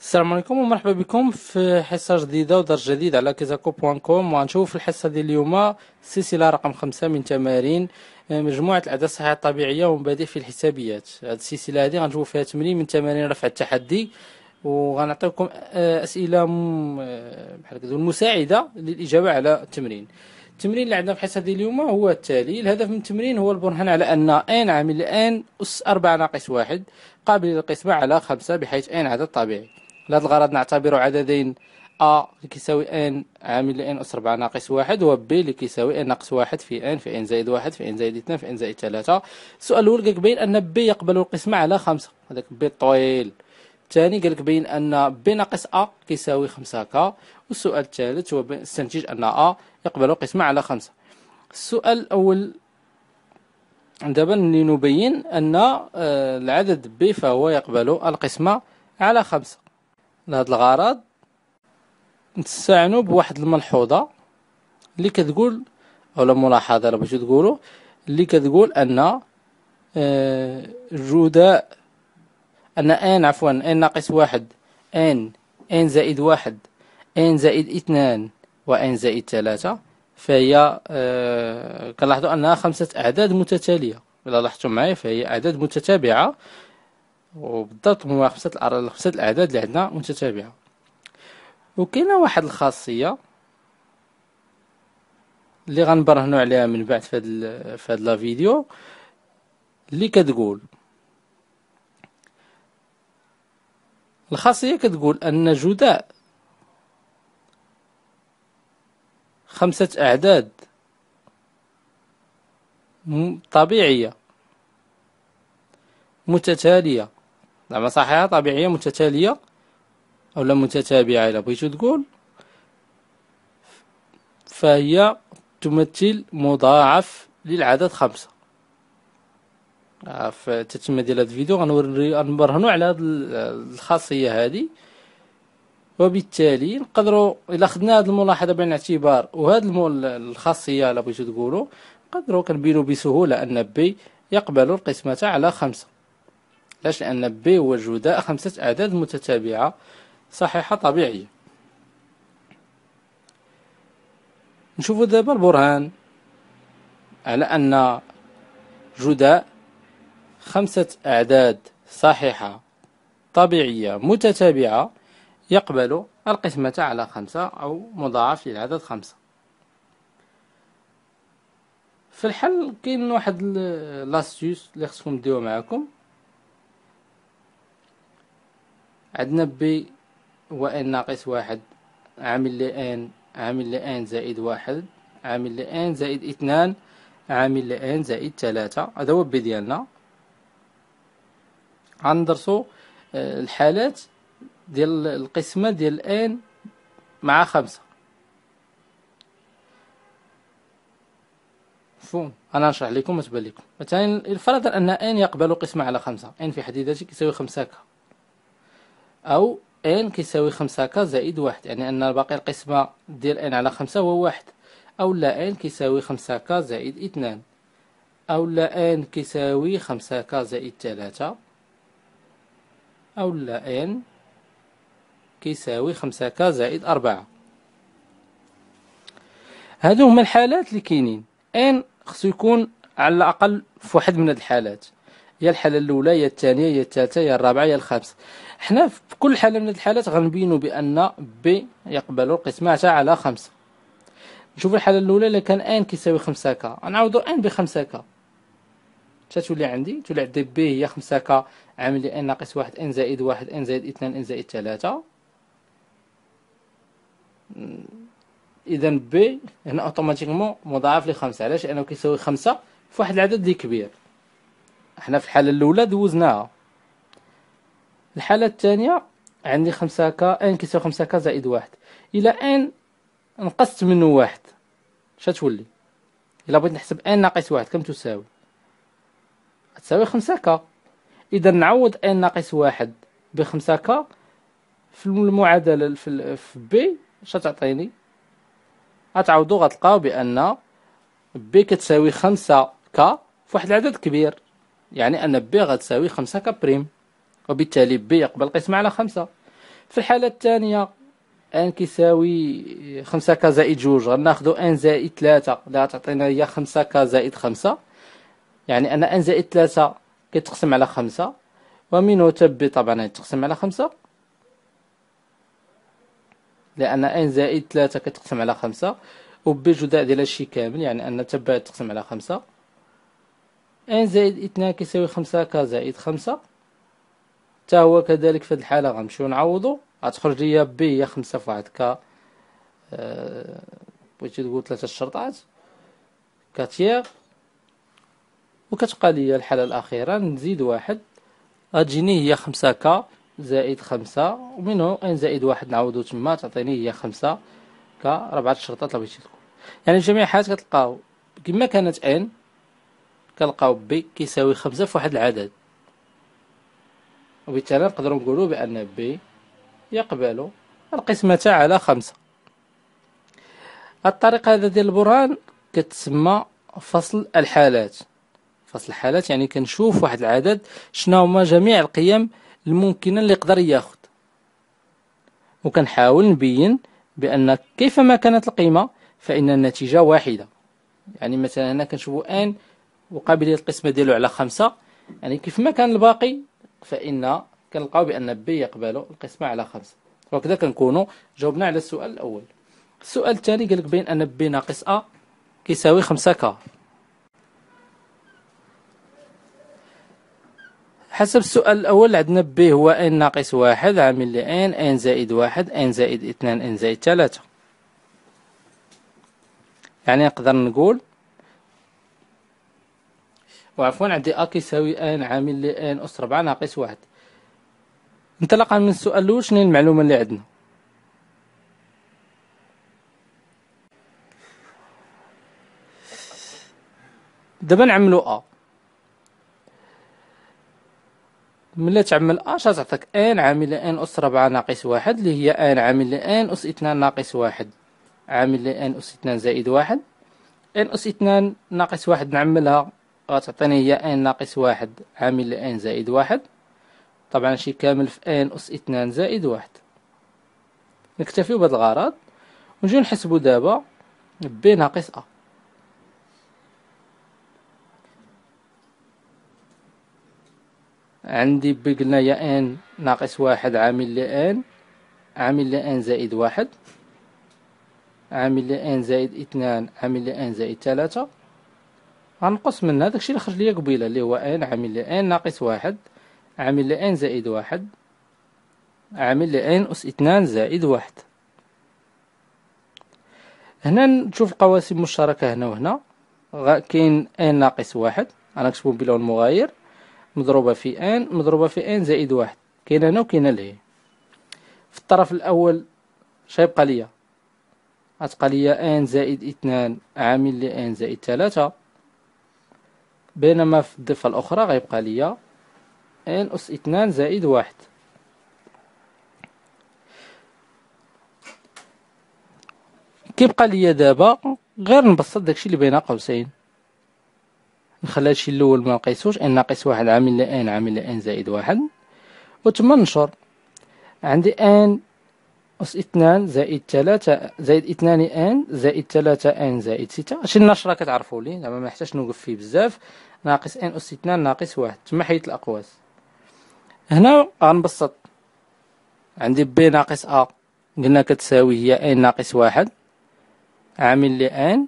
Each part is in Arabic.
السلام عليكم ومرحبا بكم في حصة جديدة ودرس جديد على كيزاكو بوان كوم وغنشوف الحصة ديال اليوم السلسله رقم خمسة من تمارين آه، مجموعة الأعداد الصحيحة الطبيعية ومبادئ في الحسابيات هاد السلسلة هادي غنشوفو فيها تمرين من تمارين رفع التحدي وغنعطيكم أسئلة آه، بحال كذا المساعدة للإجابة على التمرين التمرين اللي عندنا في الحصة ديال اليوم هو التالي الهدف من التمرين هو البرهان على أن ان عامل ان أس أربعة ناقص واحد قابل للقسمة على خمسة بحيث ان عدد طبيعي لهذا الغرض نعتبر عددين أ اللي كيساوي ان عامل لإن أس 4 ناقص واحد و بي اللي كيساوي ان ناقص واحد في ان في ان زائد واحد في ان زائد اثنان في ان زائد ثلاثة السؤال الأول قالك بين أن بي يقبل القسمة على خمسة هذاك بي الطويل الثاني قالك بين أن بي ناقص أ كيساوي خمسة ك والسؤال الثالث هو استنتج أن أ يقبل القسمة على خمسة السؤال الأول دابا لنبين أن آه، العدد بي فهو يقبل القسمة على خمسة لهذا الغرض نستعنوا بواحد الملحوظه اللي كتقول أو ملاحظه لو بغيتو تقولوا اللي كتقول ان آه، الجداء ان ان عفوا ان ناقص واحد ان ان زائد واحد ان زائد اثنان وان زائد ثلاثة فهي آه، كنلاحظوا انها خمسة اعداد متتالية الا لاحظتم معايا فهي اعداد متتابعة وبالضبط موافقه خمسه الاعداد اللي عندنا متتابعه وكاينه واحد الخاصيه اللي غنبرهنو عليها من بعد في هاد في هاد لا فيديو اللي كتقول الخاصيه كتقول ان جداء خمسه اعداد طبيعيه متتاليه زعما صحيحه طبيعيه متتاليه اولا متتابعه الا بغيتو تقول فهي تمثل مضاعف للعدد خمسة في التتمه ديال هذا الفيديو غنوري غنبرهنوا على هذه الخاصيه هذه وبالتالي نقدروا الا خدنا هذه الملاحظه بعين الاعتبار المول الخاصيه الا بغيتو تقولوا نقدروا كنبينوا بسهوله ان بي يقبل القسمه على خمسة علاش لأن ب جداء خمسة أعداد متتابعة صحيحة طبيعية نشوفوا دابا البرهان على أن جداء خمسة أعداد صحيحة طبيعية متتابعة يقبل القسمة على خمسة أو مضاعف للعدد خمسة في الحل كاين واحد لاستيوس اللي خصكم ديرو معاكم عندنا بي ان ناقص واحد عامل لان عامل لان زائد واحد عامل لان زائد اثنان عامل لان زائد ثلاثة هذا هو بي ديالنا غندرسو آه، الحالات ديال القسمة ديال ان مع خمسة مفهوم انا نشرح لكم ما تبان لكم مثلا الفرض ان ان يقبل قسمة على خمسة ان في حد ذاته كيساوي خمسة ك أو n كيساوي خمسة ك زائد واحد يعني أن باقي القسمة ديال n على خمسة هو واحد أو لا n كيساوي خمسة ك زائد اثنان أو لا n كيساوي خمسة ك زائد ثلاثة أو لا n كيساوي خمسة ك زائد أربعة هادو هما الحالات اللي كاينين n خصو يكون على الأقل في واحد من هاد الحالات يا الحاله الاولى يا الثانيه يا الثالثه يا الرابعه يا الخامسه حنا في كل حاله من الحالات غنبينوا بان بي يقبل القسمه على خمسة نشوف الحاله الاولى الا كان ان كيساوي خمسة ك نعوضوا ان بخمسة كا ك تتولي عندي تولي عندي بي هي خمسة ك عامل لي ان ناقص واحد ان زائد واحد ان زائد اثنان ان زائد ثلاثة اذا بي هنا اوتوماتيكمون مضاعف لخمسة علاش لانه كيساوي خمسة في واحد العدد اللي كبير حنا في الحاله الاولى دوزناها الحاله الثانيه عندي 5 ك ان كيساوي 5 ك زائد واحد الى ان نقصت منه واحد شتولي الا بغيت نحسب ان ناقص واحد كم تساوي تساوي 5 ك اذا نعوض ان ناقص واحد ب 5 ك في المعادله في بي بي شتعطيني غتعوضو غتلقاو بان بي كتساوي 5 ك واحد العدد كبير يعني أن بي غتساوي خمسة كبريم وبالتالي بي يقبل قسمة على خمسة في الحالة الثانية ان كيساوي 5 ك زائد جوج غناخدو ان زائد 3 اللي غتعطينا هي 5 ك زائد 5 يعني ان ان زائد 3 كيتقسم على 5 ومنه تب طبعا يتقسم على 5 لان ان زائد 3 كتقسم على 5 وبجداء جداء ديال هادشي كامل يعني ان تب تقسم على 5 ان زائد اثنان كيساوي خمسة كا زائد خمسة تا هو كذلك في هذه الحالة غنمشيو نعوضو غتخرج ليا بي هي خمسة في واحد كا آه، بغيتي تقول ثلاثة الشرطات كاتيير وكتبقى ليا الحالة الأخيرة نزيد واحد غتجيني هي خمسة كا زائد خمسة ومنه ان زائد واحد نعوضو تما تعطيني هي خمسة كا ربعة الشرطات لبغيتي تقول يعني جميع الحالات كتلقاو كما كانت ان كنلقاو بي كيساوي خمسة في واحد العدد وبالتالي نقدر نقولوا بأن بي يقبل القسمة على خمسة الطريقة هذا ديال البرهان كتسمى فصل الحالات فصل الحالات يعني كنشوف واحد العدد شناهوما جميع القيم الممكنة اللي يقدر ياخد وكنحاول نبين بأن كيفما كانت القيمة فإن النتيجة واحدة يعني مثلا هنا كنشوفو ان وقابليه القسمه ديالو على خمسة يعني كيف ما كان الباقي فان كنلقاو بان بي يقبل القسمه على خمسة وهكذا كنكونوا جاوبنا على السؤال الاول السؤال الثاني قال لك بين ان بي ناقص ا كيساوي خمسة ك حسب السؤال الأول عندنا بي هو ان ناقص واحد عامل لإن ان زائد واحد ان زائد اثنان ان زائد ثلاثة يعني نقدر نقول وعفوا عندي أ كيساوي أن عامل لي أن أس 4 ناقص واحد انطلاقا من السؤال الأول شنو المعلومة اللي عندنا دابا نعملو أ ملي تعمل أ تعطيك أن عامل أن أس 4 ناقص واحد اللي هي أن عامل أن أس اثنان ناقص واحد عامل أن أس اثنان زائد واحد أن أس اثنان ناقص واحد نعملها غتعطيني هي ان ناقص واحد عامل لان زائد واحد طبعا شي كامل في ان اس اثنان زائد واحد نكتفيو بهذا الغرض ونجيو نحسبو دابا بي ناقص ا عندي بي قلنا هي ان ناقص واحد عامل لان عامل لان زائد واحد عامل لان زائد اثنان عامل لان زائد ثلاثة غنقص من داكشي الشيء اللي خرج ليا قبيله اللي هو ان عامل لي ان ناقص واحد عامل لي ان زائد واحد عامل لي ان أس اثنان زائد واحد هنا نشوف القواسم المشتركة هنا وهنا كاين ان ناقص واحد أنا نكتبو بلون مغاير مضروبة في ان مضروبة في ان زائد واحد كاين هنا وكاين لهي في الطرف الأول شيبقى ليا غتبقى ليا ان زائد اثنان عامل لي ان زائد ثلاثة بينما في الضفة الأخرى غيبقى ليا ان أس اثنان زائد واحد كيبقى ليا دابا غير نبسط داكشي اللي بين قوسين نخلي هادشي الاول ما نقيسوش ان ناقص واحد عامل ان عامل ان زائد واحد وتما ننشر عندي ان أس اثنان زائد ثلاثة زائد اثنان ان زائد ثلاثة ان زائد ستة هادشي النشرة كتعرفوا لي زعما محتاج نوقف فيه بزاف ناقص ان أس اثنان ناقص واحد تما حيت الأقواس هنا غنبسط عندي بي ناقص أ قلنا كتساوي هي ان ناقص واحد عامل لي ان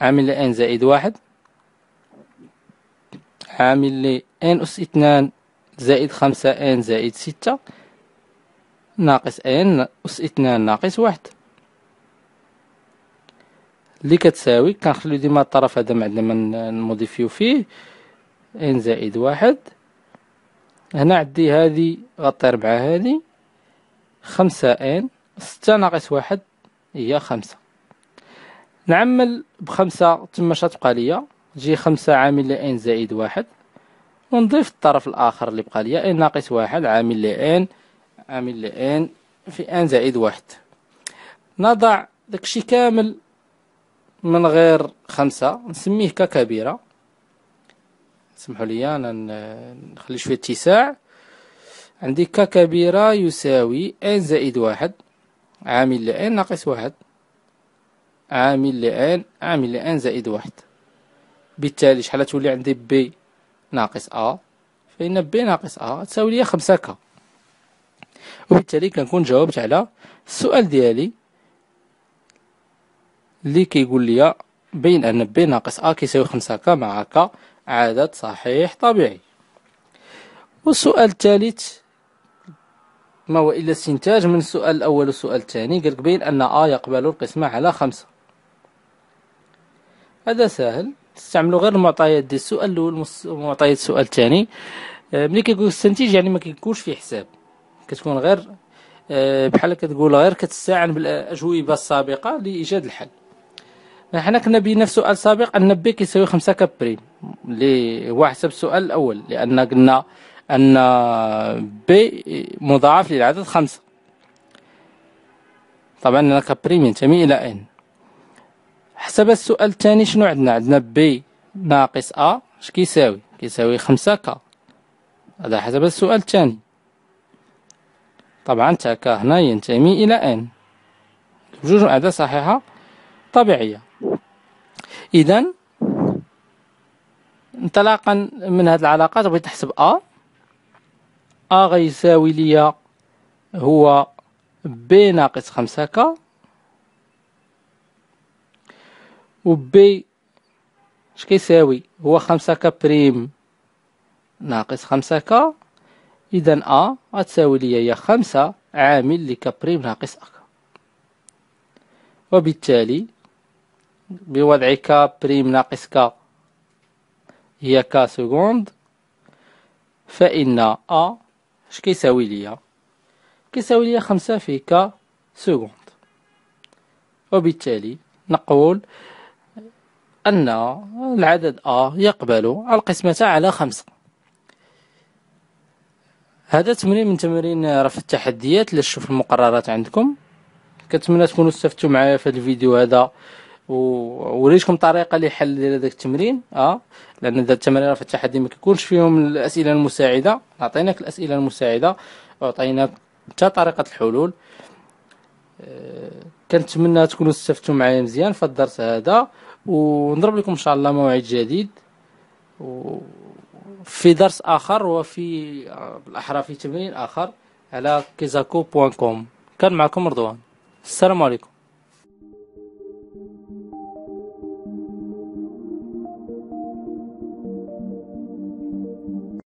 عامل لي ان زائد واحد عامل لي ان أس اثنان زائد خمسة ان زائد ستة ناقص ان أس اثنان ناقص واحد اللي كتساوي كنخليو ديما الطرف هذا ما عندنا ما نموديفيو فيه ان زائد واحد هنا عندي هذه غطي ربعه هذه خمسة ان ستة ناقص واحد هي خمسة نعمل بخمسة تما شتبقى ليا تجي خمسة عامل ان زائد واحد ونضيف الطرف الآخر اللي بقى ليا ان ناقص واحد عامل ان عامل الآن في ان زائد واحد نضع داكشي كامل من غير خمسة نسميه ككبيرة سمحوا لي أنا نخلي شوية اتساع عندي ككبيرة يساوي ان زائد واحد عامل لان ناقص واحد عامل لان عامل لان زائد واحد بالتالي شحال تولي عندي بي ناقص ا فإن بي ناقص ا تساوي لي خمسة ك وبالتالي كنكون جاوبت على السؤال ديالي اللي كيقول لي بين ان بي ناقص ا كيساوي 5 ك مع ك عدد صحيح طبيعي والسؤال الثالث ما هو الا استنتاج من السؤال الاول والسؤال الثاني قالك بين ان ا يقبل القسمه على 5 هذا سهل تستعملوا غير المعطيات ديال السؤال الاول ومعطيات السؤال الثاني آه، ملي كيقول استنتج يعني ما كيكونش في حساب كتكون غير آه، بحال كتقول غير كتستعن بالاجوبه السابقه لايجاد الحل حنا كنا بينا في سؤال سابق ان بي كيساوي 5 كابريم اللي هو حسب السؤال الاول لان قلنا ان بي مضاعف للعدد خمسة طبعا انا كابريم ينتمي الى ان حسب السؤال الثاني شنو عندنا عندنا بي ناقص ا اش كيساوي كيساوي 5 ك هذا حسب السؤال الثاني طبعا تاكا هنا ينتمي إلى أن بجوج أعداد صحيحة طبيعية إذا انطلاقا من هذه العلاقات بغيت نحسب أ أ غيساوي ليا هو ب ناقص خمسة ك و ب شكيساوي هو خمسة ك بريم ناقص خمسة ك إذا أ غتساوي لي هي خمسة عامل لكبريم ناقص أك وبالتالي بوضع ك بريم ناقص ك هي ك سكوند فإن أ اش كيساوي ليا كيساوي ليا خمسة في ك سكوند وبالتالي نقول أن العدد أ يقبل القسمة على خمسة هذا تمرين من تمارين رفع التحديات لشوف المقررات عندكم كنتمنى تكونوا استفدتوا معايا في هذا الفيديو هذا ووريتكم طريقه لحل ديال هذاك التمرين اه لان هذا التمارين رفع التحدي ما كيكونش فيهم الاسئله المساعده عطيناك الاسئله المساعده وعطيناك حتى طريقه الحلول آه، كنتمنى تكونوا استفدتوا معايا مزيان في الدرس هذا ونضرب لكم ان شاء الله موعد جديد و في درس آخر وفي آه، بالأحرى في تمرين آخر على كيزاكو بوان كوم كان معكم رضوان السلام عليكم